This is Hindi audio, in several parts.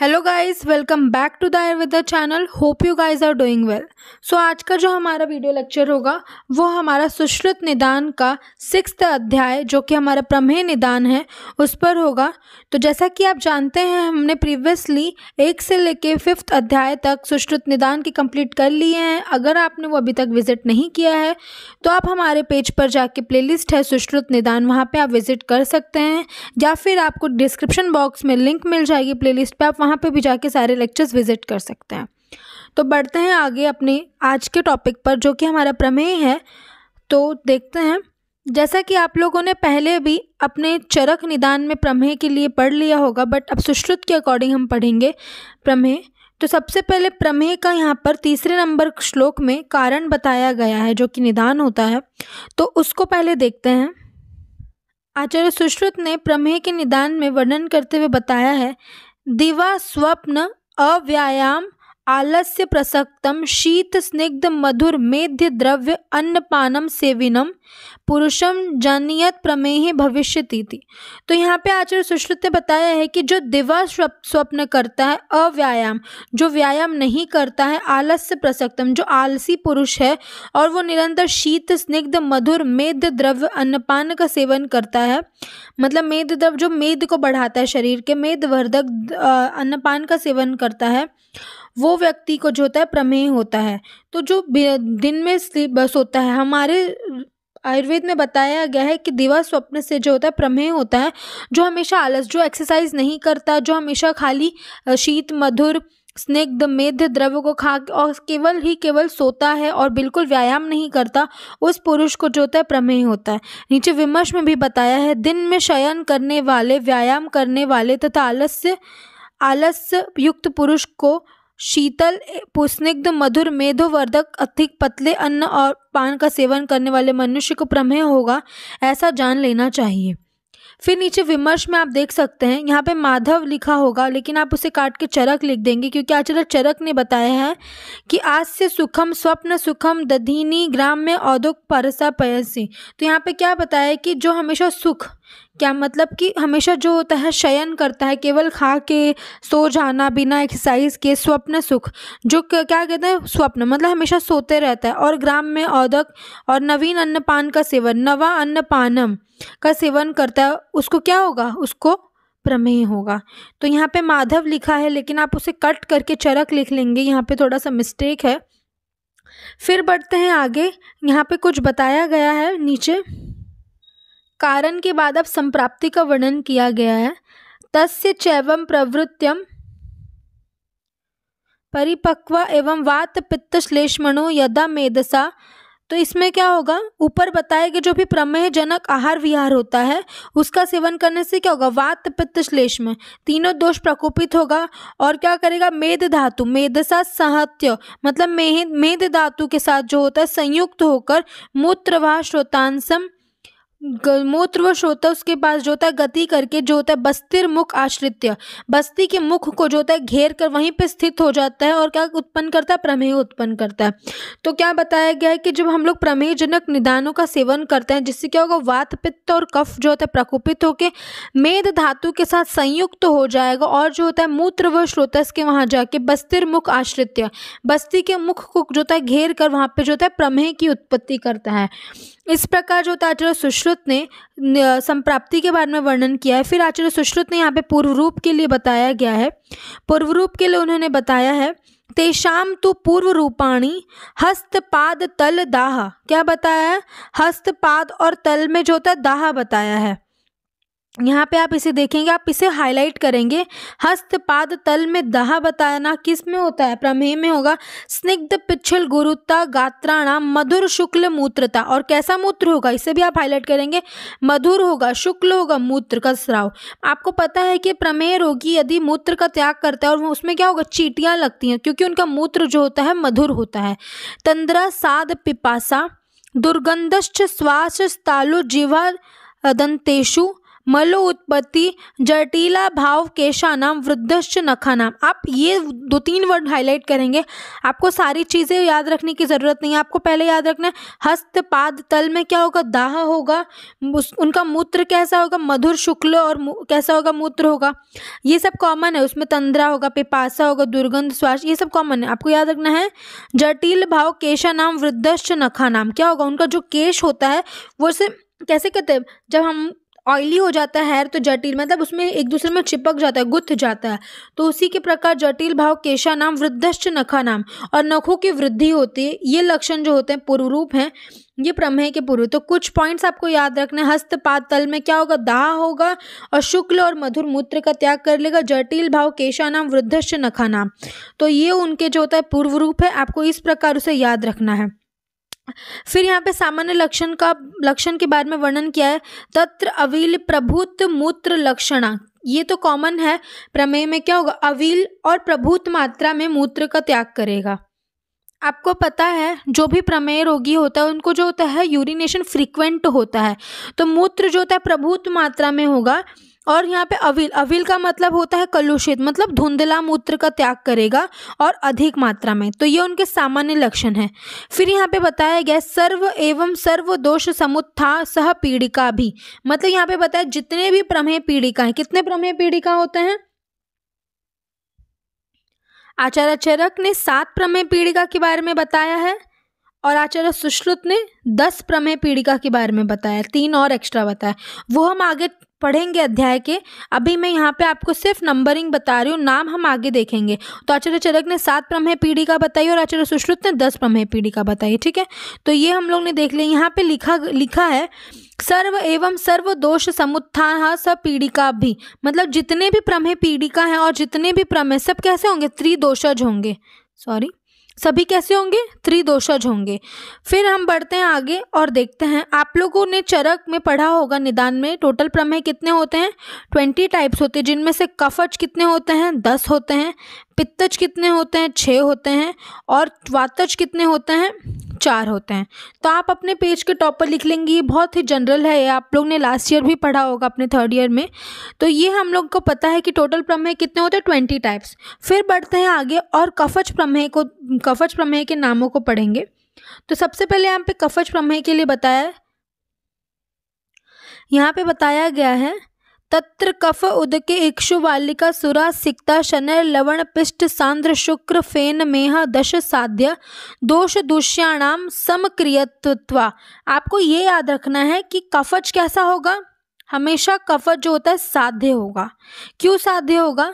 hello guys welcome back to the Ayurveda channel hope you guys are doing well so आज का जो हमारा वीडियो लेक्चर होगा वो हमारा सुश्रुत निदान का सिक्स अध्याय जो कि हमारा प्रमेह निदान है उस पर होगा तो जैसा कि आप जानते हैं हमने प्रीवियसली एक से लेके फिफ्थ अध्याय तक सुश्रुत निदान की कंप्लीट कर लिए हैं अगर आपने वो अभी तक विजिट नहीं किया है तो आप हमारे पेज पर जाके प्ले है सुश्रुत निदान वहाँ पर आप विजिट कर सकते हैं या फिर आपको डिस्क्रिप्शन बॉक्स में लिंक मिल जाएगी प्लेलिस्ट पर आप वहाँ पर भी जाके सारे लेक्चर्स विजिट कर सकते हैं तो बढ़ते हैं आगे अपने आज के टॉपिक पर जो कि हमारा प्रमेय है तो देखते हैं जैसा कि आप लोगों ने पहले भी अपने चरक निदान में प्रमेय के लिए पढ़ लिया होगा बट अब सुश्रुत के अकॉर्डिंग हम पढ़ेंगे प्रमेय तो सबसे पहले प्रमेय का यहाँ पर तीसरे नंबर श्लोक में कारण बताया गया है जो कि निदान होता है तो उसको पहले देखते हैं आचार्य सुश्रुत ने प्रमेय के निदान में वर्णन करते हुए बताया है दिवा स्वप्न अव्यायाम आलस्य मेध्य द्रव्य अन्नपानम सेविनम पुरुषम जनयत प्रमेह भविष्यतीति तो यहाँ पे आचार्य सुश्रुत ने बताया है कि जो दिवा स्वप्न करता है अव्यायाम जो व्यायाम नहीं करता है आलस्य प्रसक्तम जो आलसी पुरुष है और वो निरंतर शीत स्निग्ध मधुर मेध द्रव्य अन्नपान का सेवन करता है मतलब मेध द्रव्य जो मेध को बढ़ाता है शरीर के मेधवर्धक अन्नपान का सेवन करता है वो व्यक्ति को जो होता है प्रमेह होता है तो जो दिन में स्लीप बस होता है हमारे आयुर्वेद में बताया गया है कि दिवा स्वप्न से जो होता है प्रमेह होता है जो हमेशा आलस जो एक्सरसाइज नहीं करता जो हमेशा खाली शीत मधुर स्निग्ध मेध द्रव्य को खा और केवल ही केवल सोता है और बिल्कुल व्यायाम नहीं करता उस पुरुष को जो होता है प्रमेह होता है नीचे विमर्श में भी बताया है दिन में शयन करने वाले व्यायाम करने वाले तथा आलस्य आलस्य युक्त पुरुष को शीतल पुस्निग्ध मधुर मेधोवर्धक अधिक पतले अन्न और पान का सेवन करने वाले मनुष्य को प्रमेह होगा ऐसा जान लेना चाहिए फिर नीचे विमर्श में आप देख सकते हैं यहाँ पे माधव लिखा होगा लेकिन आप उसे काट के चरक लिख देंगे क्योंकि आचार्य चरक ने बताया है कि आज से सुखम स्वप्न सुखम दधीनी ग्राम में औदोक परसा पयसी तो यहाँ पे क्या बताया कि जो हमेशा सुख क्या मतलब कि हमेशा जो होता है शयन करता है केवल खा के सो जाना बिना एक्सरसाइज के स्वप्न सुख जो क्या कहते हैं स्वप्न मतलब हमेशा सोते रहता है और ग्राम में औदक और नवीन अन्नपान का सेवन नवा अन्नपानम का सेवन करता है उसको क्या होगा उसको प्रमेय होगा तो यहाँ पे माधव लिखा है लेकिन आप उसे कट करके चरक लिख लेंगे यहाँ पे थोड़ा सा मिस्टेक है फिर बढ़ते हैं आगे यहाँ पे कुछ बताया गया है नीचे कारण के बाद अब संप्राप्ति का वर्णन किया गया है तस्य चैवम प्रवृत्यम परिपक्व एवं वात पित्त श्लेष्मणो यदा मेधसा तो इसमें क्या होगा ऊपर बताया कि जो भी प्रमेह जनक आहार विहार होता है उसका सेवन करने से क्या होगा वात पित्त श्लेष्म तीनों दोष प्रकोपित होगा और क्या करेगा मेद धातु मेदसा साहत्य मतलब मेह मेद धातु के साथ जो होता है संयुक्त होकर मूत्र व श्रोतांसम मूत्र व श्रोता उसके पास जो होता है गति करके जो होता है बस्तिर मुख आश्रित्य बस्ती के मुख को जो होता है घेर कर वहीं पर स्थित हो जाता है और क्या उत्पन्न करता है प्रमेह उत्पन्न करता है तो क्या बताया गया है कि जब हम लोग प्रमेहजनक जनक निदानों का सेवन करते हैं जिससे क्या होगा वात पित्त और कफ जो होता है प्रकोपित होकर मेद धातु के साथ संयुक्त तो हो जाएगा और जो होता है मूत्र व श्रोतस के वहाँ जाके बस्तिर मुख आश्रित्य बस्ती के मुख को जो होता है घेर कर वहाँ पर जो होता है प्रमेह की उत्पत्ति करता है इस प्रकार जो होता है सुश्रुत सुश्रुत ने संप्राप्ति के बारे में वर्णन किया है फिर आचार्य सुश्रुत ने यहाँ पे पूर्व रूप के लिए बताया गया है पूर्व रूप के लिए उन्होंने बताया है तेषाम तो पूर्व रूपाणी हस्तपाद तल दाह क्या बताया है हस्तपाद और तल में जो होता है दाह बताया है यहाँ पे आप इसे देखेंगे आप इसे हाईलाइट करेंगे हस्त पाद तल में दहा बताना किस में होता है प्रमेय में होगा स्निग्ध पिछल गुरुता गात्राणा मधुर शुक्ल मूत्रता और कैसा मूत्र होगा इसे भी आप हाईलाइट करेंगे मधुर होगा शुक्ल होगा मूत्र का स्राव आपको पता है कि प्रमेह रोगी यदि मूत्र का त्याग करता है और उसमें क्या होगा चीटियाँ लगती हैं क्योंकि उनका मूत्र जो होता है मधुर होता है तंद्रा साध पिपासा दुर्गंधश्च श्वास तालु जीवा दंतेशु मलो उत्पत्ति जटिला भाव केशा नाम वृद्धश्च नखा नाम आप ये दो तीन वर्ड हाईलाइट करेंगे आपको सारी चीज़ें याद रखने की ज़रूरत नहीं है आपको पहले याद रखना है हस्त पाद तल में क्या होगा दाह होगा उनका मूत्र कैसा होगा मधुर शुक्ल और कैसा होगा मूत्र होगा ये सब कॉमन है उसमें तंद्रा होगा पिपासा होगा दुर्गंध श्वास ये सब कॉमन है आपको याद रखना है जटिल भाव केशा नाम वृद्धश्च नखा नाम क्या होगा उनका जो केश होता है वो से कैसे कहते हैं जब हम ऑयली हो जाता है हेयर तो जटिल मतलब उसमें एक दूसरे में चिपक जाता है गुथ जाता है तो उसी के प्रकार जटिल भाव केशा नाम वृद्धश्च नखा नाम और नखों की वृद्धि होती है ये लक्षण जो होते हैं पूर्वरूप हैं ये प्रमेह के पूर्व तो कुछ पॉइंट्स आपको याद रखने हस्तपात तल में क्या होगा दाह होगा और शुक्ल और मधुर मूत्र का त्याग कर लेगा जटिल भाव केशा नाम वृद्धश्च नखा नाम तो ये उनके जो होता है पूर्व रूप है आपको इस प्रकार उसे याद रखना है फिर यहाँ पे सामान्य लक्षण का लक्षण के बारे में वर्णन किया है तत्र अविल प्रभुत्व मूत्र लक्षणा ये तो कॉमन है प्रमेय में क्या होगा अविल और प्रभुत मात्रा में मूत्र का त्याग करेगा आपको पता है जो भी प्रमेय रोगी होता है उनको जो होता है यूरिनेशन फ्रीक्वेंट होता है तो मूत्र जो होता है प्रभुत मात्रा में होगा और यहाँ पे अविल अविल का मतलब होता है कलुषित मतलब धुंधला मूत्र का त्याग करेगा और अधिक मात्रा में तो ये उनके सामान्य लक्षण हैं फिर यहाँ पे बताया गया सर्व एवं सर्व दोष समुत्था सह पीड़िका भी मतलब यहाँ पे बताया जितने भी प्रमेय पीड़िका हैं कितने प्रमेय पीड़िका होते हैं आचार्य चरक ने सात प्रमेय पीड़िका के बारे में बताया है और आचार्य सुश्रुत ने दस प्रमेय पीड़िका के बारे में बताया तीन और एक्स्ट्रा बताया वो हम आगे पढ़ेंगे अध्याय के अभी मैं यहाँ पे आपको सिर्फ नंबरिंग बता रही हूँ नाम हम आगे देखेंगे तो आचार्य चरक ने सात प्रमेय पीड़िका बताई और आचार्य सुश्रुत ने दस प्रमेय पीड़िका बताई ठीक है तो ये हम लोग ने देख लिया यहाँ पे लिखा लिखा है सर्व एवं सर्व दोष समुत्थान हाँ, सब पीड़िका भी मतलब जितने भी प्रमेय पीड़िका हैं और जितने भी प्रमेय सब कैसे होंगे त्रिदोषज होंगे सॉरी सभी कैसे होंगे त्रिदोषज होंगे फिर हम बढ़ते हैं आगे और देखते हैं आप लोगों ने चरक में पढ़ा होगा निदान में टोटल प्रमेय कितने होते हैं ट्वेंटी टाइप्स होते हैं जिनमें से कफज कितने होते हैं दस होते हैं पित्तज कितने होते हैं छः होते हैं और वातज कितने होते हैं चार होते हैं तो आप अपने पेज के टॉप पर लिख लेंगे ये बहुत ही जनरल है ये आप लोग ने लास्ट ईयर भी पढ़ा होगा अपने थर्ड ईयर में तो ये हम लोग को पता है कि टोटल प्रमेय कितने होते हैं ट्वेंटी टाइप्स फिर बढ़ते हैं आगे और कफच प्रमेय को कफच प्रमेय के नामों को पढ़ेंगे तो सबसे पहले यहाँ पे कफच प्रमेय के लिए बताया यहाँ पे बताया गया है तत्र कफ उदके इक्षुवालिका सुरा सिक्ता शनर लवण पिष्ट सांद्र शुक्र फेन मेह दश साध्य दोष दुष्याणाम समक्रियत्वा आपको ये याद रखना है कि कफज कैसा होगा हमेशा कफज जो होता है साध्य होगा क्यों साध्य होगा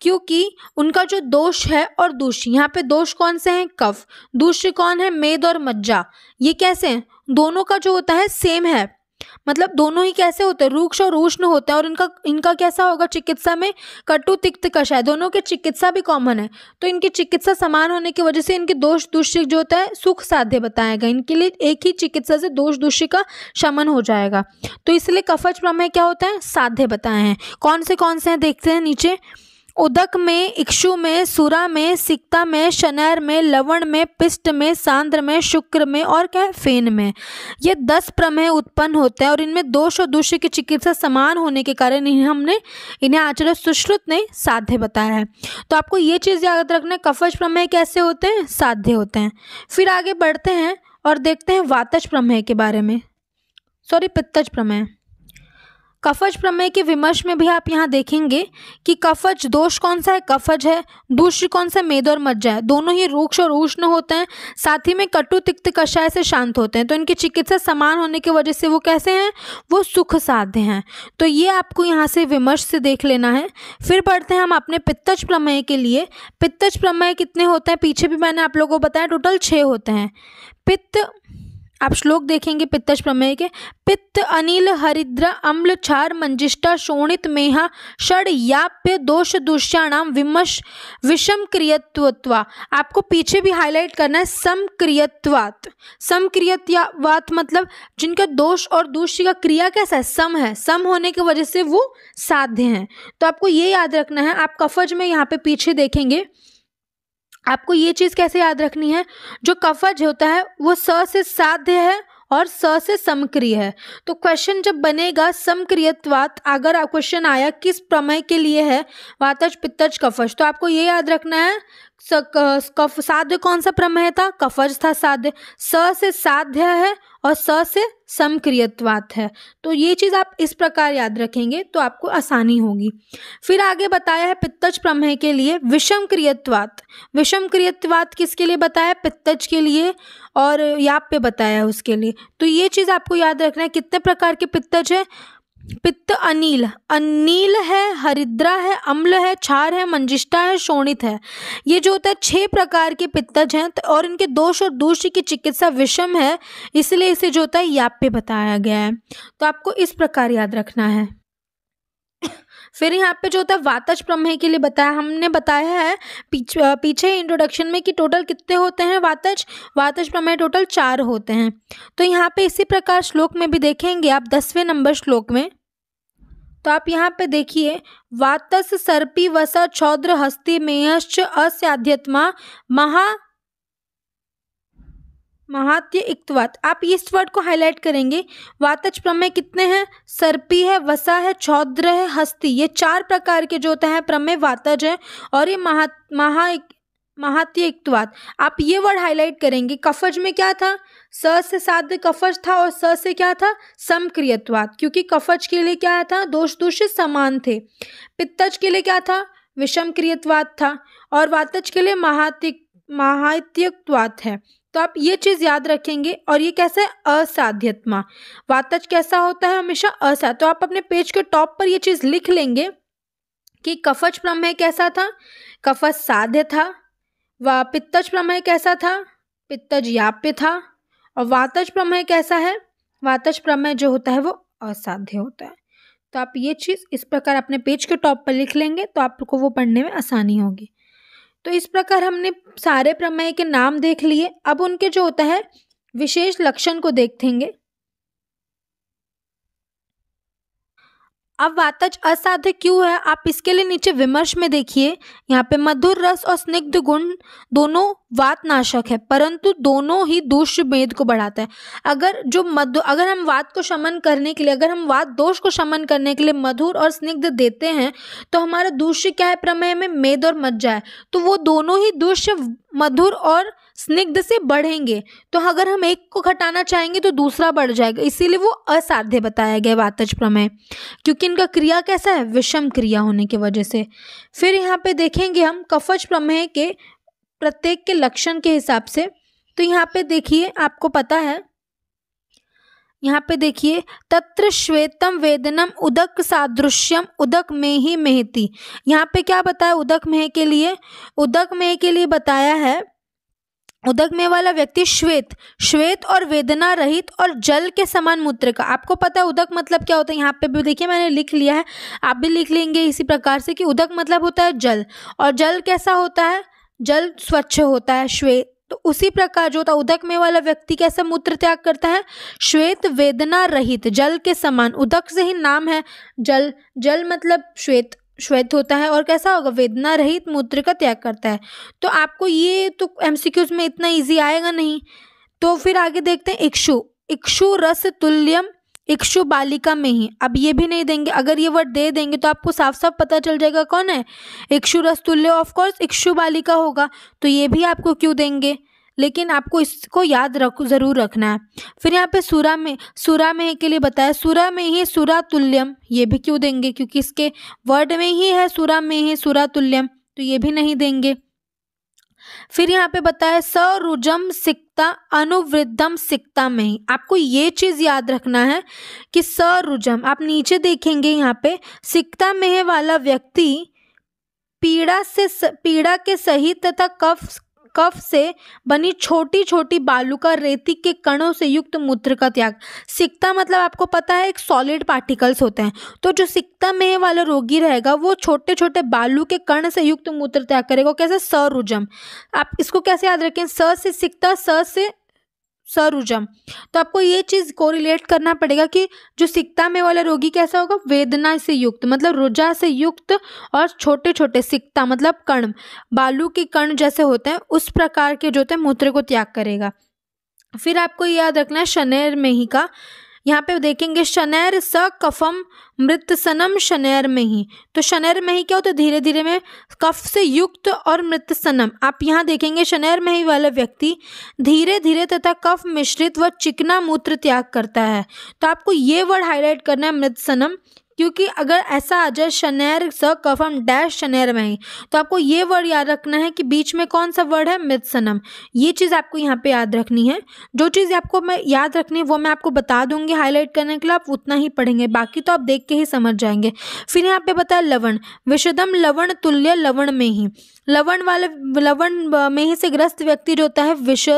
क्योंकि उनका जो दोष है और दोष यहाँ पे दोष कौन से हैं कफ दूष कौन है मेद और मज्जा ये कैसे हैं दोनों का जो होता है सेम है मतलब दोनों ही कैसे होते हैं रूक्ष और उष्ण होते हैं और इनका इनका कैसा होगा चिकित्सा में कटु तिक्त कषाय दोनों के चिकित्सा भी कॉमन है तो इनकी चिकित्सा समान होने की वजह से इनके दोष दुष्य जो होता है सुख साध्य बताया गया इनके लिए एक ही चिकित्सा से दोष दुष्य का शमन हो जाएगा तो इसलिए कफज प्रमेय क्या होता है साध्य बताए हैं कौन से कौन से हैं देखते हैं नीचे उदक में इक्षु में सुरा में सिक्ता में शनैर में लवण में पिष्ट में सांद्र में शुक्र में और क्या है फेन में ये दस प्रमेय उत्पन्न होते हैं और इनमें दोष और दूष्य की चिकित्सा समान होने के कारण इन्हें हमने इन्हें आचार्य सुश्रुत ने साध्य बताया है तो आपको ये चीज़ याद रखना है कफज प्रमेय कैसे होते हैं साध्य होते हैं फिर आगे बढ़ते हैं और देखते हैं वातज प्रमेय के बारे में सॉरी पित्तज प्रमेय कफज प्रमेय के विमर्श में भी आप यहाँ देखेंगे कि कफज दोष कौन सा है कफज है दूष्य कौन सा मेद और मज्जा है दोनों ही रूक्ष और उष्ण होते हैं साथ ही में कटु तिक्त कषाय से शांत होते हैं तो इनकी चिकित्सा समान होने की वजह से वो कैसे हैं वो सुख साध्य हैं तो ये आपको यहाँ से विमर्श से देख लेना है फिर पढ़ते हैं हम अपने पित्तज प्रमेय के लिए पित्तज प्रमेय कितने होते हैं पीछे भी मैंने आप लोगों को बताया टोटल छः होते हैं पित्त आप श्लोक देखेंगे पित्तज प्रमेय के पित्त अनिल हरिद्र अम्ल क्षार मंजिष्टा शोणित मेहा षड याप्य दोष दुष्याणाम विमश विषम क्रियत्वत्वा आपको पीछे भी हाईलाइट करना है समक्रियत्वात समक्रियत्वात मतलब जिनका दोष और दूष्य का क्रिया कैसा है सम है सम होने की वजह से वो साध्य हैं तो आपको ये याद रखना है आप कफज में यहाँ पे पीछे देखेंगे आपको ये चीज़ कैसे याद रखनी है जो कफज होता है वो स से साध्य है और स से समक्रिय है तो क्वेश्चन जब बनेगा समक्रियत्वात अगर क्वेश्चन आया किस प्रमेय के लिए है वातज पित्तज कफज तो आपको ये याद रखना है साध्य कौन सा प्रमेय था कफज था साध्य स से साध्य है और स से समक्रियत्वात है तो ये चीज़ आप इस प्रकार याद रखेंगे तो आपको आसानी होगी फिर आगे बताया है पित्तज प्रमेय के लिए विषम क्रियत्वात विषम क्रियत्वात किसके लिए बताया पित्तज के लिए और याप पे बताया है उसके लिए तो ये चीज़ आपको याद रखना है कितने प्रकार के पित्तज है पित्त अनिल अनिल है हरिद्रा है अम्ल है क्षार है मंजिष्ठा है शोणित है ये जो होता है छह प्रकार के पित्तज हैं तो और इनके दोष और दूष्य की चिकित्सा विषम है इसलिए इसे जो होता है याप्य बताया गया है तो आपको इस प्रकार याद रखना है फिर यहाँ पे जो होता है वातज प्रमेय के लिए बताया हमने बताया है पीछ, पीछे इंट्रोडक्शन में कि टोटल कितने होते हैं वातज वातज प्रमेय टोटल चार होते हैं तो यहाँ पे इसी प्रकार श्लोक में भी देखेंगे आप दसवें नंबर श्लोक में तो आप यहाँ पे देखिए वातस सर्पी वसा चौद्र हस्ती मेयश्च अस्याध्यत्मा महा महात्य इक्तवात आप इस वर्ड को हाईलाइट करेंगे वातच प्रमेय कितने हैं सर्पी है वसा है छौद्र है हस्ती ये चार प्रकार के जो होते हैं प्रमेय वातज है और ये महा महा महात्य इक्तवात आप ये वर्ड हाईलाइट करेंगे कफज में क्या था स से साध्य कफज था और स से क्या था समक्रियत्वात क्योंकि कफज के लिए क्या था दोष दोष समान थे पित्तज के लिए क्या था विषम क्रियत्वात था और वातज के लिए महात्य महात्यवाद है तो आप ये चीज़ याद रखेंगे और ये कैसा है असाध्यत्मा वातज कैसा होता है हमेशा असा तो आप अपने पेज के टॉप पर ये चीज़ लिख लेंगे कि कफज प्रमेय कैसा था कफच साध्य था व पित्तज प्रमेय कैसा था पित्तज याप्य था और वातज प्रमेय कैसा है वातज प्रमेय जो होता है वो असाध्य होता है तो आप ये चीज़ इस प्रकार अपने पेज के टॉप पर लिख लेंगे तो आपको वो पढ़ने में आसानी होगी तो इस प्रकार हमने सारे प्रमेय के नाम देख लिए अब उनके जो होता है विशेष लक्षण को देखेंगे अब वातज असाध्य क्यों है आप इसके लिए नीचे विमर्श में देखिए यहाँ पे मधुर रस और स्निग्ध गुण दोनों वातनाशक है परंतु दोनों ही दोष भेद को बढ़ाता है अगर जो मधु अगर हम वात को शमन करने के लिए अगर हम वात दोष को शमन करने के लिए मधुर और स्निग्ध देते हैं तो हमारा दूष्य क्या है प्रमेय में मेद और मज्जा है तो वो दोनों ही दूष्य मधुर और स्निग्ध से बढ़ेंगे तो अगर हम एक को घटाना चाहेंगे तो दूसरा बढ़ जाएगा इसीलिए वो असाध्य बताया गया वातज प्रमेय क्योंकि इनका क्रिया कैसा है विषम क्रिया होने की वजह से फिर यहाँ पे देखेंगे हम कफज प्रमेय के प्रत्येक के लक्षण के हिसाब से तो यहाँ पे देखिए आपको पता है यहाँ पे देखिए तत्र श्वेतम वेदनम उदक सादृश्यम उदक में ही मेहती यहाँ पे क्या बताया उदक मेह के लिए उदक मेह के लिए बताया है में वाला व्यक्ति श्वेत श्वेत और वेदना रहित और जल के समान मूत्र का आपको पता है उदक मतलब क्या होता है यहाँ पे भी देखिए मैंने लिख लिया है आप भी लिख लेंगे इसी प्रकार से कि उदक मतलब होता है जल और जल कैसा होता है जल स्वच्छ होता है श्वेत तो उसी प्रकार जो होता है उदक में वाला व्यक्ति कैसा मूत्र त्याग करता है श्वेत वेदना रहित जल के समान उदक से ही नाम है जल जल मतलब श्वेत श्वेत होता है और कैसा होगा वेदना रहित मूत्र का त्याग करता है तो आपको ये तो एम में इतना ईजी आएगा नहीं तो फिर आगे देखते हैं इक्षु इक्षु रस तुल्यम इक्षु बालिका में ही अब ये भी नहीं देंगे अगर ये वर्ड दे देंगे तो आपको साफ साफ पता चल जाएगा कौन है इक्षु रस तुल्य ऑफ कोर्स इक्षु बालिका होगा तो ये भी आपको क्यों देंगे लेकिन आपको इसको याद रख ज़रूर रखना है फिर यहाँ पे सूरा में सूरा में के लिए बताया सूरा में ही सूरा तुल्यम ये भी क्यों देंगे क्योंकि इसके वर्ड में ही है सूरा में ही सूरा तुल्यम तो ये भी नहीं देंगे फिर यहाँ पे बताया सरुजम सिक्ता अनुवृद्धम सिक्ता में ही आपको ये चीज़ याद रखना है कि सरुजम आप नीचे देखेंगे यहाँ पे सिक्ता में वाला व्यक्ति पीड़ा से पीड़ा के सहित तथा कफ कफ से बनी छोटी छोटी बालू का रेती के कणों से युक्त मूत्र का त्याग सिकता मतलब आपको पता है एक सॉलिड पार्टिकल्स होते हैं तो जो सिकता में वाला रोगी रहेगा वो छोटे छोटे बालू के कण से युक्त मूत्र त्याग करेगा कैसे सरुजम आप इसको कैसे याद रखें स से सिकता स से सरुजम तो आपको ये चीज़ को रिलेट करना पड़ेगा कि जो सिकता में वाला रोगी कैसा होगा वेदना से युक्त मतलब रोजा से युक्त और छोटे छोटे सिकता मतलब कण बालू के कण जैसे होते हैं उस प्रकार के जो होते हैं मूत्र को त्याग करेगा फिर आपको याद रखना है शनेर में ही का यहाँ पे देखेंगे शनैर स कफम मृत सनम शनैर में ही तो शनैर में ही क्या होता है धीरे धीरे में कफ से युक्त और मृत सनम आप यहाँ देखेंगे शनैर में ही वाला व्यक्ति धीरे धीरे तथा कफ मिश्रित व चिकना मूत्र त्याग करता है तो आपको ये वर्ड हाईलाइट करना है मृत सनम क्योंकि अगर ऐसा आ जाए शनैर स कफम डैश शनैर में तो आपको ये वर्ड याद रखना है कि बीच में कौन सा वर्ड है मिथ सनम ये चीज़ आपको यहाँ पे याद रखनी है जो चीज़ आपको मैं याद रखनी है वो मैं आपको बता दूंगी हाईलाइट करने के लिए आप उतना ही पढ़ेंगे बाकी तो आप देख के ही समझ जाएंगे फिर यहाँ पे बताया लवण विशदम लवण तुल्य लवण में ही लवण वाले लवण में से ग्रस्त व्यक्ति जो होता है विष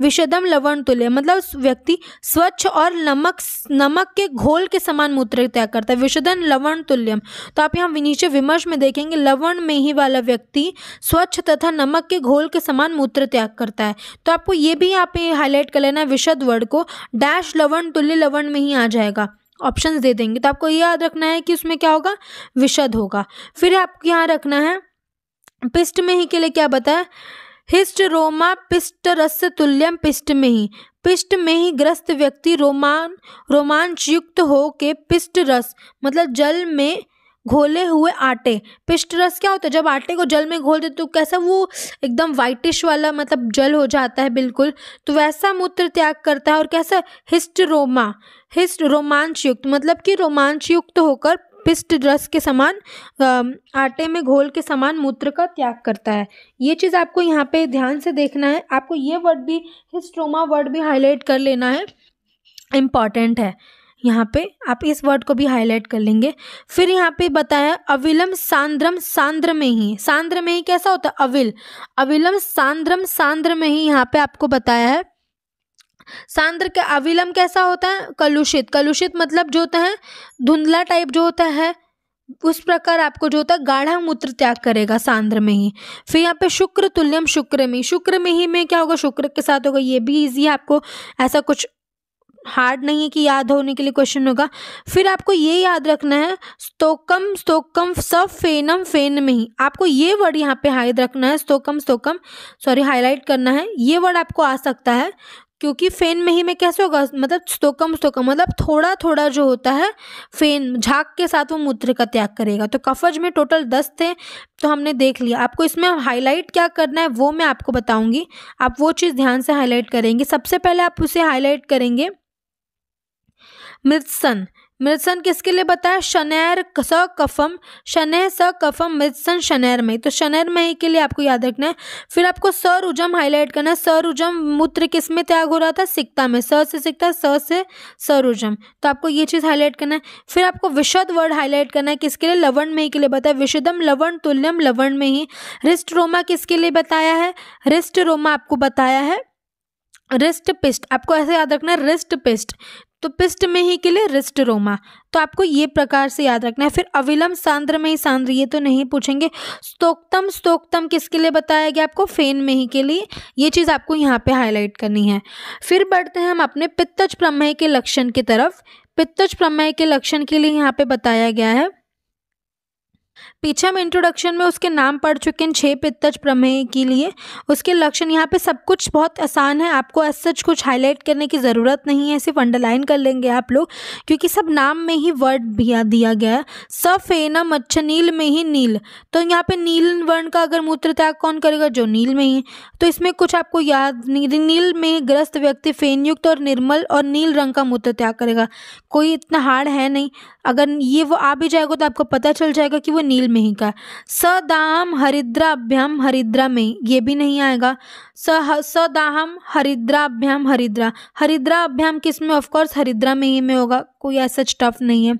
विषदम लवण तुल्य मतलब व्यक्ति स्वच्छ और नमक नमक के घोल के समान मूत्र त्याग करता है विषदन लवण तुल्यम तो आप यहाँ नीचे विमर्श में देखेंगे लवण में ही वाला व्यक्ति स्वच्छ तथा नमक के घोल के समान मूत्र त्याग करता है तो आपको ये भी यहाँ पे हाईलाइट कर लेना है विशद वर्ड को डैश लवण तुल्य लवण में ही आ जाएगा ऑप्शन दे देंगे तो आपको ये याद रखना है कि उसमें क्या होगा विशद होगा फिर आपको यहाँ रखना है पिष्ट में ही के लिए क्या बताया हिस्ट रोमा पिष्ट रस तुल्यम पिष्ट में ही पिष्ट में ही ग्रस्त व्यक्ति रोमान रोमांच युक्त हो के पिष्ट रस मतलब जल में घोले हुए आटे पिष्ट रस क्या होता है जब आटे को जल में घोल देते तो कैसा वो एकदम वाइटिश वाला मतलब जल हो जाता है बिल्कुल तो वैसा मूत्र त्याग करता है और कैसा हिस्ट रोमा हिस्ट रोमांच युक्त मतलब कि रोमांच युक्त होकर पिस्ट रस के समान आटे में घोल के समान मूत्र का त्याग करता है ये चीज़ आपको यहाँ पे ध्यान से देखना है आपको ये वर्ड भी हिस्ट्रोमा वर्ड भी हाईलाइट कर लेना है इम्पॉर्टेंट है यहाँ पे आप इस वर्ड को भी हाईलाइट कर लेंगे फिर यहाँ पे बताया अविलम सांद्रम सांद्र में ही सांद्र में ही कैसा होता है अविल अविलम सांद्रम सांद्र में ही यहाँ पे आपको बताया है सांद्र के अविलंब कैसा होता है कलुषित कलुषित मतलब जो होता है धुंधला टाइप जो होता है उस प्रकार आपको जो होता है गाढ़ा मूत्र त्याग करेगा सांद्र में ही फिर यहाँ पे शुक्र तुल्यम शुक्र में शुक्र में ही में क्या होगा शुक्र के साथ होगा ये भी इजी है आपको ऐसा कुछ हार्ड नहीं है कि याद होने के लिए क्वेश्चन होगा फिर आपको ये याद रखना है स्तोकम स्तोकम सब फेनम फेन में ही आपको ये वर्ड यहाँ पे हाइड रखना है स्तोकम स्तोकम सॉरी हाईलाइट करना है ये वर्ड आपको आ सकता है क्योंकि फ़ेन में ही में कैसे होगा मतलब स्तोकम स्तोकम मतलब थोड़ा थोड़ा जो होता है फेन झाक के साथ वो मूत्र का त्याग करेगा तो कफज में टोटल दस थे तो हमने देख लिया आपको इसमें हाईलाइट क्या करना है वो मैं आपको बताऊंगी आप वो चीज़ ध्यान से हाईलाइट करेंगे सबसे पहले आप उसे हाईलाइट करेंगे मृतसन मृतसन किसके लिए बताया शनैर स कफम शनैर स कफम मृतसन शनैर मई तो शनैर मई के लिए आपको याद रखना है फिर आपको उजम हाईलाइट करना है उजम मूत्र किस में त्याग हो रहा था सिक्ता में स से सिक्ता स से उजम तो आपको ये चीज़ हाईलाइट करना है फिर आपको विशद वर्ड हाईलाइट करना है किसके लिए लवण में ही के लिए बताया विशदम लवण तुल्यम लवण में ही रिस्ट रोमा किसके लिए बताया है रिस्ट रोमा आपको बताया है रिस्ट पिस्ट आपको ऐसे याद रखना है रिस्ट पिस्ट तो पिस्ट में ही के लिए रिस्ट रोमा तो आपको ये प्रकार से याद रखना है फिर अविलम सांद्र में ही सांद्र ये तो नहीं पूछेंगे स्तोक्तम स्तोक्तम किसके लिए बताया गया आपको फेन में ही के लिए ये चीज़ आपको यहाँ पे हाईलाइट करनी है फिर बढ़ते हैं हम अपने पित्तज प्रमेय के लक्षण की तरफ पित्तज प्रमेय के लक्षण के लिए यहाँ पर बताया गया है पीछे हम इंट्रोडक्शन में उसके नाम पढ़ चुके हैं छः पित्तज प्रमेय के लिए उसके लक्षण यहाँ पे सब कुछ बहुत आसान है आपको एस सच कुछ हाईलाइट करने की ज़रूरत नहीं है सिर्फ अंडरलाइन कर लेंगे आप लोग क्योंकि सब नाम में ही वर्ड दिया दिया गया है सफ़ेना मच्छ नील में ही नील तो यहाँ पे नील वर्ण का अगर मूत्र त्याग कौन करेगा जो नील में ही तो इसमें कुछ आपको याद नहीं नील में ग्रस्त व्यक्ति फेनयुक्त और निर्मल और नील रंग का मूत्र त्याग करेगा कोई इतना हार्ड है नहीं अगर ये वो आ भी जाएगा तो आपको पता चल जाएगा कि वो नील में ही का सदाम हरिद्राभ्याम हरिद्रा में ये भी नहीं आएगा स सदाहम हरिद्राभ्याम हरिद्रा हरिद्राभ्याम किस में ऑफकोर्स हरिद्रा में ही में होगा कोई ऐसा स्टफ नहीं है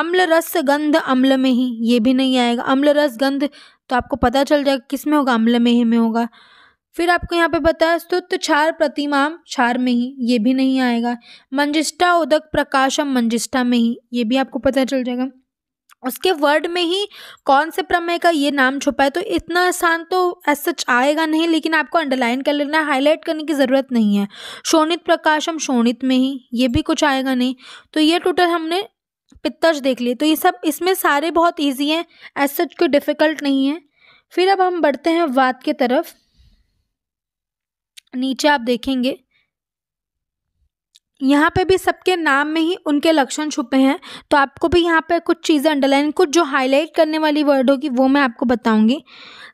अम्ल रस गंध अम्ल में ही ये भी नहीं आएगा अम्ल रस गंध तो आपको पता चल जाएगा किस में होगा अम्ल में ही में होगा फिर आपको यहाँ पे बताया स्तुत क्षार प्रतिमाम क्षार में ही ये भी नहीं आएगा मंजिष्ठा उदक प्रकाशम मंजिष्ठा में ही ये भी आपको पता चल जाएगा उसके वर्ड में ही कौन से प्रमेय का ये नाम छुपा है तो इतना आसान तो एज सच आएगा नहीं लेकिन आपको अंडरलाइन कर लेना है हाईलाइट करने की ज़रूरत नहीं है शोणित प्रकाश हम शोणित में ही ये भी कुछ आएगा नहीं तो ये टोटल हमने पित्तज देख लिए तो ये सब इसमें सारे बहुत ईजी हैं एज सच कोई डिफ़िकल्ट नहीं है फिर अब हम बढ़ते हैं वाद की तरफ नीचे आप देखेंगे यहाँ पे भी सबके नाम में ही उनके लक्षण छुपे हैं तो आपको भी यहाँ पे कुछ चीज़ें अंडरलाइन कुछ जो हाईलाइट करने वाली वर्ड होगी वो मैं आपको बताऊंगी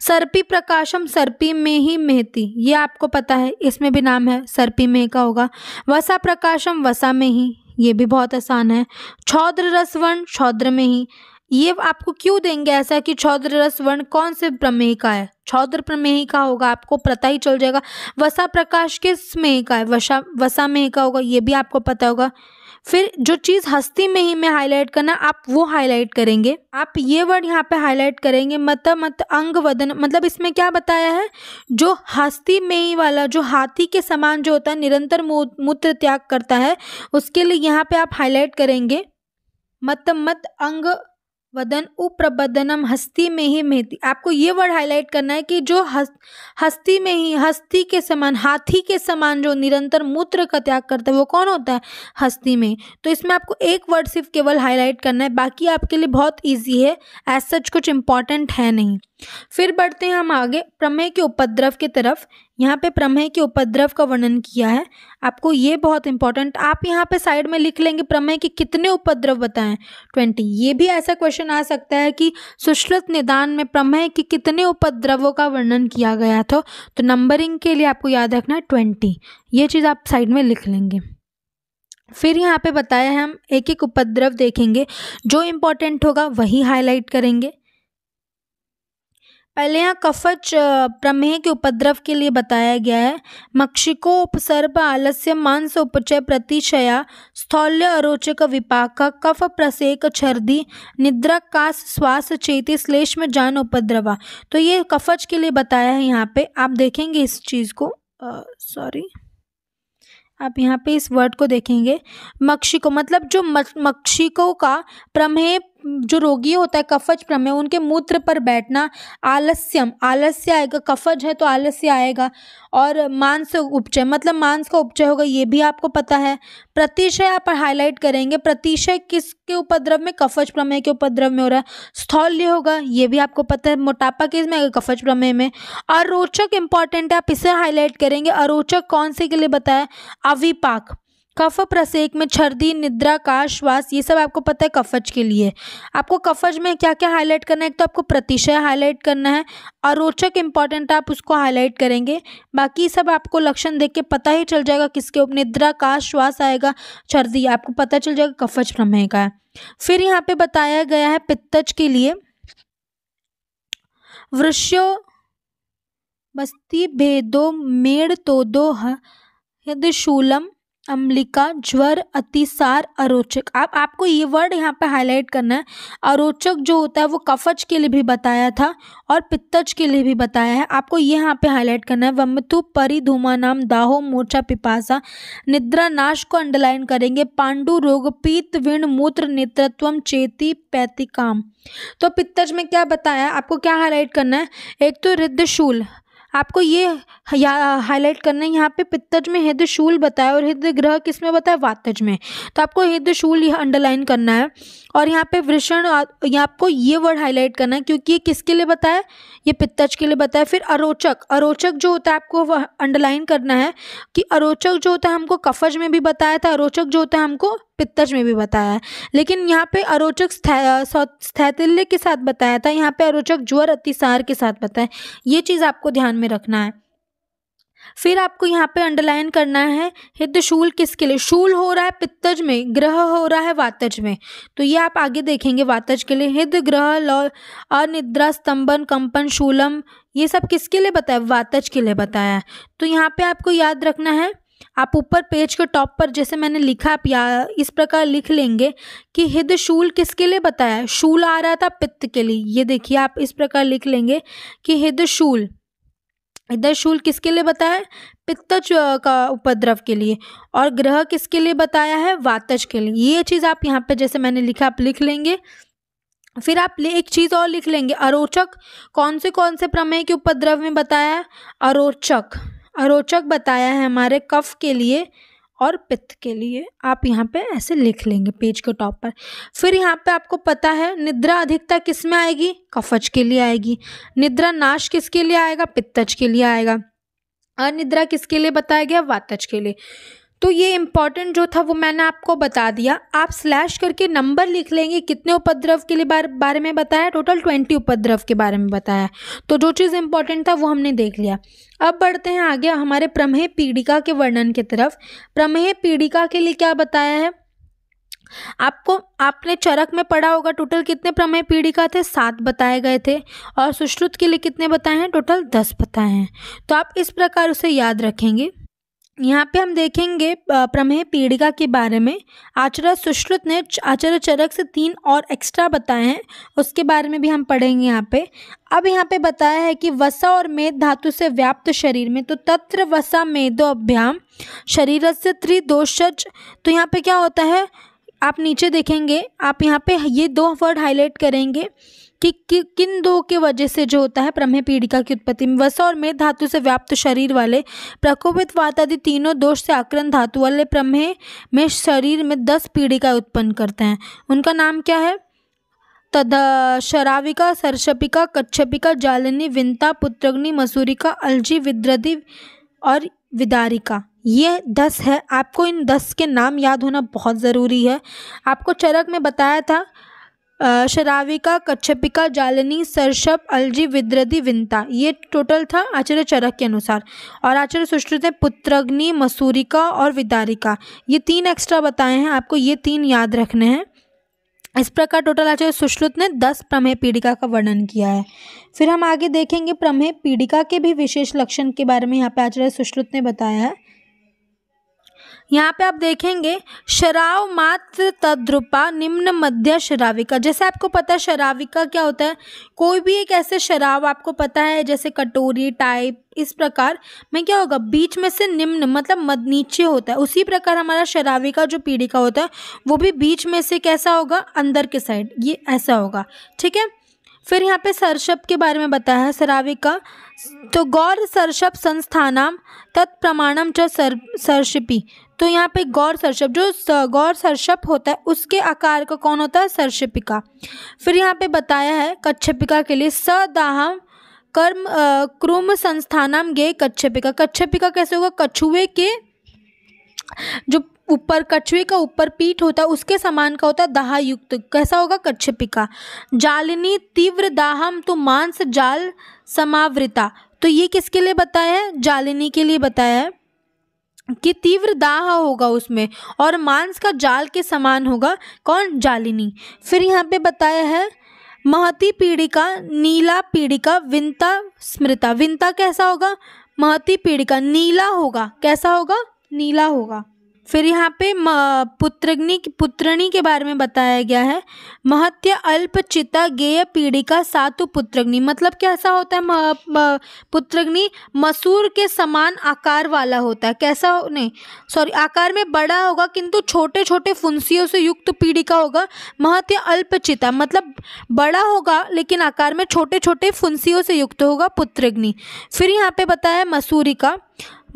सर्पी प्रकाशम सर्पी में ही मेहती ये आपको पता है इसमें भी नाम है सर्पी मेह का होगा वसा प्रकाशम वसा में ही ये भी बहुत आसान है छौद्र रसवर्ण छौद्र में ही ये आपको क्यों देंगे ऐसा कि छौद्र रस वर्ण कौन से प्रमेह का है छौद्र प्रमेह का होगा आपको पता ही चल जाएगा वसा प्रकाश किस मेह का है वसा वसा मेह का होगा ये भी आपको पता होगा फिर जो चीज़ हस्ती में ही में हाईलाइट करना आप वो हाईलाइट करेंगे आप ये वर्ड यहाँ पे हाईलाइट करेंगे मत मत अंग वदन मतलब इसमें क्या बताया है जो हस्ती में ही वाला जो हाथी के समान जो होता है निरंतर मूत्र त्याग करता है उसके लिए यहाँ पे आप हाईलाइट करेंगे मत मत अंग वदन उप्रबदनम हस्ती में ही मेहती आपको ये वर्ड हाईलाइट करना है कि जो हस्ती में ही हस्ती के समान हाथी के समान जो निरंतर मूत्र का त्याग करता है वो कौन होता है हस्ती में तो इसमें आपको एक वर्ड सिर्फ केवल हाईलाइट करना है बाकी आपके लिए बहुत ईजी है एज सच कुछ इंपॉर्टेंट है नहीं फिर बढ़ते हैं हम आगे प्रमेय के उपद्रव की तरफ यहाँ पे प्रमेय के उपद्रव का वर्णन किया है आपको ये बहुत इंपॉर्टेंट आप यहाँ पे साइड में लिख लेंगे प्रमेय के कितने उपद्रव बताएं ट्वेंटी ये भी ऐसा क्वेश्चन आ सकता है कि सुश्रुत निदान में प्रमेय के कितने उपद्रवों का वर्णन किया गया था तो नंबरिंग के लिए आपको याद रखना है ट्वेंटी ये चीज़ आप साइड में लिख लेंगे फिर यहाँ पे बताया है हम एक एक उपद्रव देखेंगे जो इम्पोर्टेंट होगा वही हाईलाइट करेंगे पहले यहाँ कफ़च प्रमेह के उपद्रव के लिए बताया गया है मक्षिको उपसर्प आलस्य मांस उपचय प्रतिशया स्थौल्य अरोचक विपाक कफ प्रसेक छर्दी निद्रा कास श्वास चेती श्लेष में जान उपद्रवा तो ये कफ़च के लिए बताया है यहाँ पे आप देखेंगे इस चीज़ को सॉरी आप यहाँ पे इस वर्ड को देखेंगे मक्षिको मतलब जो मक्षिको का प्रमेह जो रोगी होता है कफज प्रमेह उनके मूत्र पर बैठना आलस्यम आलस्य आएगा कफज है तो आलस्य आएगा और मांस उपचय मतलब मांस का उपचय होगा ये भी आपको पता है प्रतिशय आप हाईलाइट करेंगे प्रतिशय किसके उपद्रव में कफज प्रमेह के उपद्रव में हो रहा है स्थौल्य होगा ये भी आपको पता है मोटापा किस में आएगा कफज प्रमेह में अरोचक इंपॉर्टेंट है आप इसे हाईलाइट करेंगे अरोचक कौन से के लिए बताया अविपाक कफ प्रसेक में छर्दी निद्रा का श्वास ये सब आपको पता है कफज के लिए आपको कफज में क्या क्या हाईलाइट करना है एक तो आपको प्रतिशय हाईलाइट करना है और रोचक इम्पॉर्टेंट आप उसको हाईलाइट करेंगे बाकी सब आपको लक्षण देख के पता ही चल जाएगा किसके ऊपर निद्रा का श्वास आएगा छर्दी आपको पता चल जाएगा कफज प्रमेय का फिर यहाँ पे बताया गया है पित्तज के लिए वृक्षो बस्ती भेदो मेड़ तो दो हृदशूलम अम्लिका ज्वर अतिसार अरोचक आप आपको ये वर्ड यहाँ पे हाईलाइट करना है अरोचक जो होता है वो कफच के लिए भी बताया था और पित्तज के लिए भी बताया है आपको ये यहाँ पे हाईलाइट करना है वमतु परिधुमा नाम दाहो मोर्चा पिपासा निद्रा नाश को अंडरलाइन करेंगे पांडु रोग पीत विण मूत्र नेतृत्व चेती पैतिकाम तो पित्तज में क्या बताया आपको क्या हाईलाइट करना है एक तो रिद्धशूल आपको ये हाईलाइट करना है यहाँ पे पित्तज में हृदय शूल बताया और हृदय ग्रह किस में बताया वातज में तो आपको हृदय शूल यह अंडरलाइन करना है और यहाँ पे वृषण यहाँ आपको ये वर्ड हाईलाइट करना है क्योंकि ये किसके लिए बताए ये पित्तज के लिए बताया फिर अरोचक अरोचक जो होता है आपको अंडरलाइन करना है कि अरोचक जो होता है हमको कफज में भी बताया था अरोचक जो होता है हमको पित्तज में भी बताया है लेकिन यहाँ पे अरोचक स्थैतिल्य के साथ बताया था यहाँ पे अरोचक ज्वर अतिसार के साथ बताया ये चीज़ आपको ध्यान में रखना है फिर आपको यहाँ पे अंडरलाइन करना है हित शूल किसके लिए शूल हो रहा है पित्तज में ग्रह हो रहा है वातज में तो ये आप आगे देखेंगे वातज के लिए हित ग्रह लौ अनिद्रा स्तंभन कंपन शूलम ये सब किसके लिए बताया वातज के लिए बताया तो यहाँ पे आपको याद रखना है आप ऊपर पेज के टॉप पर जैसे मैंने लिखा आप या इस प्रकार लिख लेंगे कि हिद शूल किसके लिए बताया शूल आ रहा था पित्त के लिए ये देखिए आप इस प्रकार लिख लेंगे कि हिद शूल हिद शूल किसके लिए बताया पित्त का उपद्रव के लिए और ग्रह किसके लिए बताया है वातज के लिए ये चीज़ आप यहाँ पे जैसे मैंने लिखा आप लिख लेंगे फिर आप ले एक चीज़ और लिख लेंगे अरोचक कौन से कौन से प्रमेय के उपद्रव में बताया है अरोचक अरोचक बताया है हमारे कफ के लिए और पित्त के लिए आप यहाँ पे ऐसे लिख लेंगे पेज के टॉप पर फिर यहाँ पे आपको पता है निद्रा अधिकता किस में आएगी कफज के लिए आएगी निद्रा नाश किसके लिए आएगा पित्तज के लिए आएगा अनिद्रा किसके लिए बताया गया वातज के लिए तो ये इम्पॉर्टेंट जो था वो मैंने आपको बता दिया आप स्लैश करके नंबर लिख लेंगे कितने उपद्रव के लिए बार, बारे में बताया टोटल ट्वेंटी उपद्रव के बारे में बताया तो जो चीज़ इम्पॉर्टेंट था वो हमने देख लिया अब बढ़ते हैं आगे हमारे प्रमेह पीड़िका के वर्णन की तरफ प्रमेह पीड़िका के लिए क्या बताया है आपको आपने चरक में पढ़ा होगा टोटल कितने प्रमेय पीड़िका थे सात बताए गए थे और सुश्रुत के लिए कितने बताए हैं टोटल दस बताए हैं तो आप इस प्रकार उसे याद रखेंगे यहाँ पे हम देखेंगे प्रमेह पीड़िका के बारे में आचार्य सुश्रुत ने आचार्य चरक से तीन और एक्स्ट्रा बताए हैं उसके बारे में भी हम पढ़ेंगे यहाँ पे अब यहाँ पे बताया है कि वसा और मेद धातु से व्याप्त शरीर में तो तत्र वसा मेदो अभ्याम शरीर से त्रिदोषज तो यहाँ पे क्या होता है आप नीचे देखेंगे आप यहाँ पे ये दो वर्ड हाईलाइट करेंगे कि, कि किन दो के वजह से जो होता है प्रमेह पीड़िका की उत्पत्ति में वसा और मेध धातु से व्याप्त शरीर वाले प्रकोपित वात आदि तीनों दोष से आक्रमण धातु वाले प्रमेह में शरीर में दस पीड़िका उत्पन्न करते हैं उनका नाम क्या है तद शराविका सरसपिका कच्छपिका जालिनी विंता पुत्रग्नि मसूरिका अलजी विद्रदि और विदारिका ये दस है आपको इन दस के नाम याद होना बहुत ज़रूरी है आपको चरक में बताया था शराविका कच्छपिका जालनी सरसप अलजी विद्रधि विनता ये टोटल था आचार्य चरक के अनुसार और आचार्य सुश्रुत ने पुत्रग्नि मसूरिका और विदारिका ये तीन एक्स्ट्रा बताए हैं आपको ये तीन याद रखने हैं इस प्रकार टोटल आचार्य सुश्रुत ने दस प्रमेह पीड़िका का वर्णन किया है फिर हम आगे देखेंगे प्रमेह पीड़िका के भी विशेष लक्षण के बारे में यहाँ पे आचार्य सुश्रुत ने बताया है यहाँ पे आप देखेंगे शराव मात्र तद्रुपा निम्न मध्य शराविका जैसे आपको पता है शराविका क्या होता है कोई भी एक ऐसे शराब आपको पता है जैसे कटोरी टाइप इस प्रकार में क्या होगा बीच में से निम्न मतलब मद नीचे होता है उसी प्रकार हमारा शराविका जो पीढ़ी का होता है वो भी बीच में से कैसा होगा अंदर के साइड ये ऐसा होगा ठीक है फिर यहाँ पे सरसप के बारे में बताया है सराविका तो गौर सरसप संस्थानाम तत्प्रमाणम च सर सरसिपी तो यहाँ पे गौर सरसप जो गौर सरसप होता है उसके आकार का कौन होता है सरसपिका फिर यहाँ पे बताया है कच्छपिका के लिए सदाहम कर्म क्रूम संस्थानम गे कच्छपिका कच्छपिका कैसे होगा कछुए के जो ऊपर कछुए का ऊपर पीठ होता है उसके समान का होता है दाह युक्त कैसा होगा कच्छपिका जालिनी तीव्र दाहम तो मांस जाल समावृता तो ये किसके लिए बताया है जालिनी के लिए बताया है कि तीव्र दाह होगा उसमें और मांस का जाल के समान होगा कौन जालिनी फिर यहाँ पे बताया है महती पीड़िका नीला पीड़िका विंता स्मृता विंता कैसा होगा महती पीड़िका नीला होगा कैसा होगा नीला होगा फिर यहाँ पे पुत्रग्नि पुत्रणी के बारे में बताया गया है महत्य अल्पचिता गेय पीड़िका सातु पुत्रग्नि मतलब कैसा होता है पुत्रग्नि मसूर के समान आकार वाला होता है कैसा हो नहीं सॉरी आकार में बड़ा होगा किंतु छोटे छोटे फुंसियों से युक्त पीड़िका होगा महत्य अल्पचिता मतलब बड़ा होगा लेकिन आकार में छोटे छोटे फुंसियों से युक्त होगा पुत्रग्नि फिर यहाँ पे बताया मसूरी का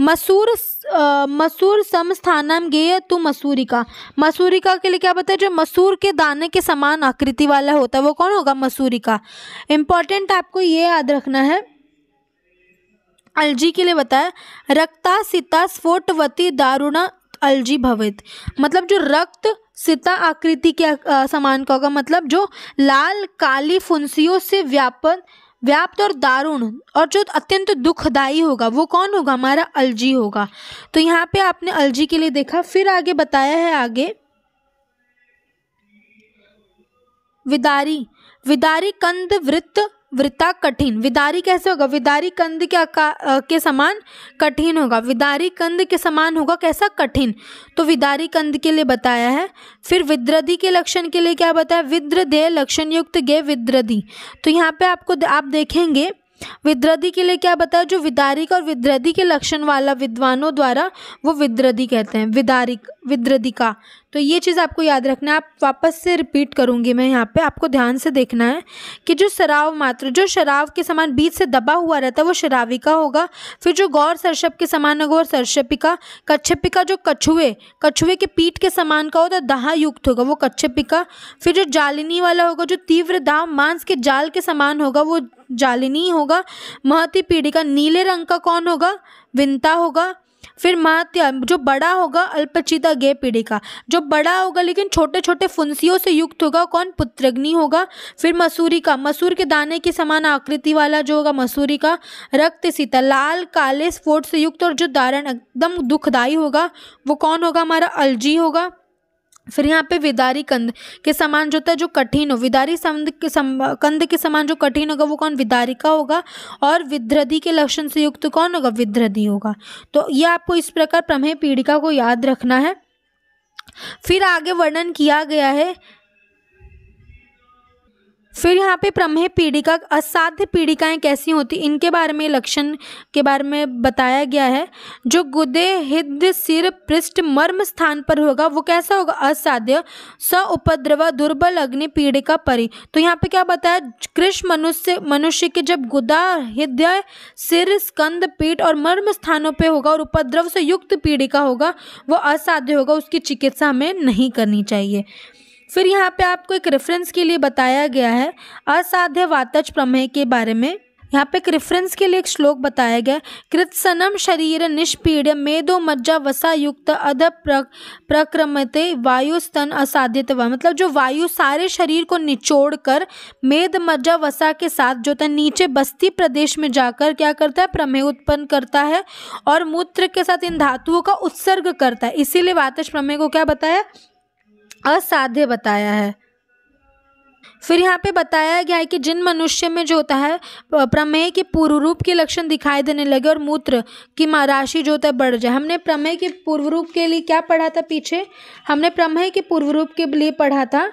मसूर मसूर समस्थानम गेय तो मसूरिका मसूरिका के लिए क्या बताया जो मसूर के दाने के समान आकृति वाला होता है वो कौन होगा मसूरिका इम्पॉर्टेंट आपको ये याद रखना है अलजी के लिए बताया रक्ता सीता स्फोटवती दारुणा अलजी भवित मतलब जो रक्त सीता आकृति के समान का होगा मतलब जो लाल काली फुंसियों से व्यापक व्याप्त और दारुण और जो अत्यंत दुखदायी होगा वो कौन होगा हमारा अलजी होगा तो यहाँ पे आपने अलजी के लिए देखा फिर आगे बताया है आगे विदारी विदारी कंद वृत्त वृता कठिन विदारी कैसे होगा विदारी कंद के के समान कठिन होगा विदारी कंद के समान होगा कैसा कठिन तो विदारी कंद के लिए बताया है फिर विद्रधि के लक्षण के लिए क्या बताया विद्र दे लक्षण युक्त गे विद्रधि तो यहाँ पे आपको आप देखेंगे विद्रदी के लिए क्या बताया जो विदारिक और विद्रदी के लक्षण वाला विद्वानों द्वारा वो विद्रदी कहते हैं विदारिक विद्रदी का तो ये चीज़ आपको याद रखना है आप वापस से रिपीट करूँगी मैं यहाँ पे आपको ध्यान से देखना है कि जो शराब मात्र जो शराब के समान बीच से दबा हुआ रहता है वो शराबिका होगा फिर जो गौर सरसप के समान होगा और सरसपिका कच्छपिका जो कछुए कछुए के पीठ के समान का होता दहा युक्त होगा वो कच्छपिका फिर जो जालिनी वाला होगा जो तीव्र दाह मांस के जाल के समान होगा वो जालिनी होगा महती पीढ़ी का नीले रंग का कौन होगा विंता होगा फिर महात्या जो बड़ा होगा अल्पचिता गे पीढ़ी का जो बड़ा होगा लेकिन छोटे छोटे फुंसियों से युक्त होगा कौन पुत्रग्नि होगा फिर मसूरी का मसूर के दाने के समान आकृति वाला जो होगा मसूरी का रक्त सीता लाल काले स्फोट से युक्त और जो दारण एकदम दुखदायी होगा वो कौन होगा हमारा अलजी होगा फिर यहाँ पे विदारी कंद के समान जो होता है जो कठिन हो विदारी के सम, कंद के समान जो कठिन होगा वो कौन विदारिका होगा और विद्रधि के लक्षण से युक्त कौन होगा विद्रधि होगा तो ये आपको इस प्रकार प्रमेय पीड़िका को याद रखना है फिर आगे वर्णन किया गया है फिर यहाँ पे प्रमेह पीड़िका असाध्य पीड़िकाएं कैसी होती इनके बारे में लक्षण के बारे में बताया गया है जो गुदे हृदय सिर पृष्ठ मर्म स्थान पर होगा वो कैसा होगा असाध्य स उपद्रव दुर्बल अग्नि पीड़िका परि तो यहाँ पे क्या बताया कृष्ण मनुष्य मनुष्य के जब गुदा हृदय सिर स्कंद पीठ और मर्म स्थानों पर होगा और उपद्रव से युक्त पीड़िका होगा वो असाध्य होगा उसकी चिकित्सा हमें नहीं करनी चाहिए फिर यहाँ पे आपको एक रेफरेंस के लिए बताया गया है असाध्य वातज प्रमेय के बारे में यहाँ पे एक रेफरेंस के लिए एक श्लोक बताया गया कृत्सनम शरीर निष्पीड मेदो मज्जा वसा युक्त अध प्रक्रमते वायु स्तन असाध्यतवा मतलब जो वायु सारे शरीर को निचोड़ कर मेद मज्जा वसा के साथ जो था नीचे बस्ती प्रदेश में जाकर क्या करता है प्रमेय उत्पन्न करता है और मूत्र के साथ इन धातुओं का उत्सर्ग करता है इसीलिए वातज प्रमेह को क्या बताया असाध्य बताया है फिर यहाँ पे बताया गया है कि जिन मनुष्य में जो होता है प्रमेह के पूर्व रूप के लक्षण दिखाई देने लगे और मूत्र की राशि जो होता है बढ़ जाए हमने प्रमेह के पूर्व रूप के लिए क्या पढ़ा था पीछे हमने प्रमेह के पूर्व रूप के लिए पढ़ा था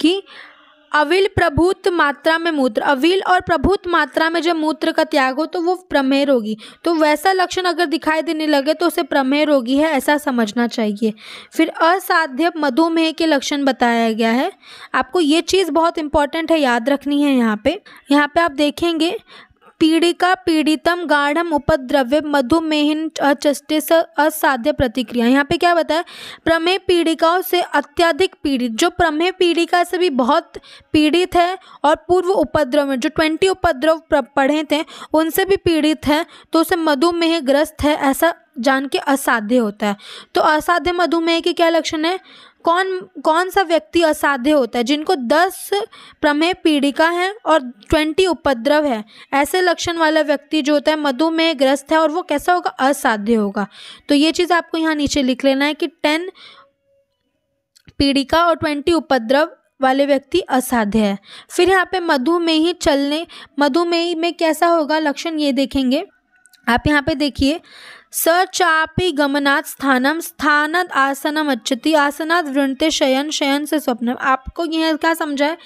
कि अविल प्रभुत मात्रा में मूत्र अविल और प्रभुत मात्रा में जब मूत्र का त्याग हो तो वो प्रमेय रोगी तो वैसा लक्षण अगर दिखाई देने लगे तो उसे प्रमेय रोगी है ऐसा समझना चाहिए फिर असाध्य मधुमेह के लक्षण बताया गया है आपको ये चीज़ बहुत इंपॉर्टेंट है याद रखनी है यहाँ पे यहाँ पे आप देखेंगे पीड़िका पीड़ितम गाढ़ उपद्रव्य मधुमेहन अचस्टिस असाध्य प्रतिक्रिया यहाँ पे क्या बताया प्रमेय पीड़िकाओं से अत्यधिक पीड़ित जो प्रमेय पीड़िका से भी बहुत पीड़ित है और पूर्व उपद्रव में जो ट्वेंटी उपद्रव पढ़े थे उनसे भी पीड़ित है तो उसे मधुमेह ग्रस्त है ऐसा जान के असाध्य होता है तो असाध्य मधुमेह के क्या लक्षण है कौन कौन सा व्यक्ति असाध्य होता है जिनको दस प्रमेह पीड़िका है और ट्वेंटी उपद्रव है ऐसे लक्षण वाला व्यक्ति जो होता है मधुमेह ग्रस्त है और वो कैसा होगा असाध्य होगा तो ये चीज़ आपको यहाँ नीचे लिख लेना है कि टेन पीड़िका और ट्वेंटी उपद्रव वाले व्यक्ति असाध्य है फिर यहाँ पे ही चलने मधुमेह में कैसा होगा लक्षण ये देखेंगे आप यहाँ पे देखिए स चापि गमनात् स्थानम स्थानद आसनम अच्छती आसनात वृणते शयन शयन से स्वप्न आपको यह क्या समझा है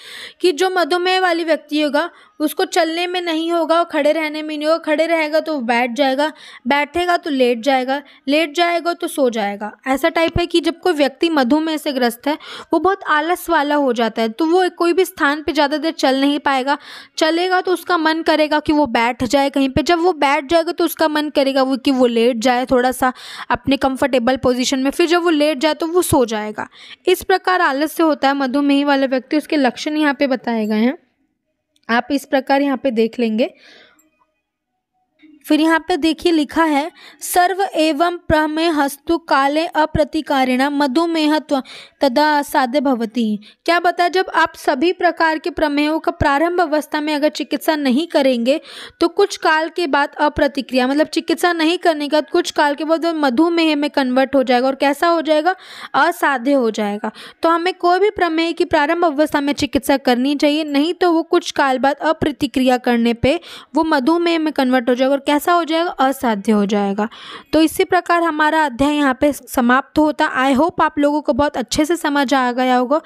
कि जो मधुमेह वाली व्यक्ति होगा उसको चलने में नहीं होगा और खड़े रहने में नहीं होगा खड़े रहेगा तो बैठ जाएगा बैठेगा तो लेट जाएगा लेट जाएगा तो सो जाएगा ऐसा टाइप है कि जब कोई व्यक्ति मधुमेह से ग्रस्त है वो बहुत आलस वाला हो जाता है तो वो कोई भी स्थान पर ज़्यादा देर चल नहीं पाएगा चलेगा तो उसका मन करेगा कि वो बैठ जाए कहीं पर जब वो बैठ जाएगा तो उसका मन करेगा वो कि वो लेट जाए थोड़ा सा अपने कंफर्टेबल पोजिशन में फिर जब वो लेट जाए तो वो सो जाएगा इस प्रकार आलस्य होता है मधुमेह वाला व्यक्ति उसके लक्षण यहाँ पे बताए गए हैं आप इस प्रकार यहाँ पे देख लेंगे फिर यहाँ पे देखिए लिखा है सर्व एवं प्रमेह हस्तु काले अप्रतिकारिणा मधुमेहत्व तदा साध्य भवती क्या बताया जब आप सभी प्रकार के प्रमेयों का प्रारंभ अवस्था में अगर चिकित्सा नहीं करेंगे तो कुछ काल के बाद अप्रतिक्रिया मतलब चिकित्सा नहीं करने का कुछ काल के बाद मधुमेह में कन्वर्ट हो जाएगा और कैसा हो जाएगा असाध्य हो जाएगा तो हमें कोई भी प्रमेह की प्रारंभ अवस्था में चिकित्सा करनी चाहिए नहीं तो वो कुछ काल बाद अप्रतिक्रिया करने पर वो मधुमेह में कन्वर्ट हो जाएगा और कैसा हो जाएगा असाध्य हो जाएगा तो इसी प्रकार हमारा अध्याय यहाँ पे समाप्त होता आई होप आप लोगों को बहुत अच्छे से समझ आ गया होगा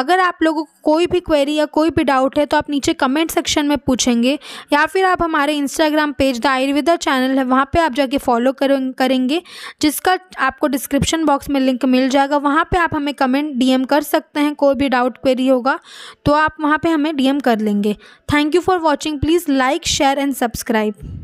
अगर आप लोगों को कोई भी क्वेरी या कोई भी डाउट है तो आप नीचे कमेंट सेक्शन में पूछेंगे या फिर आप हमारे Instagram page the Ayurveda channel है वहाँ पर आप जाके फॉलो करेंगे जिसका आपको डिस्क्रिप्शन बॉक्स में लिंक मिल जाएगा वहाँ पर आप हमें कमेंट डी कर सकते हैं कोई भी डाउट क्वेरी होगा तो आप वहाँ पर हमें डी कर लेंगे thank you for watching please like share and subscribe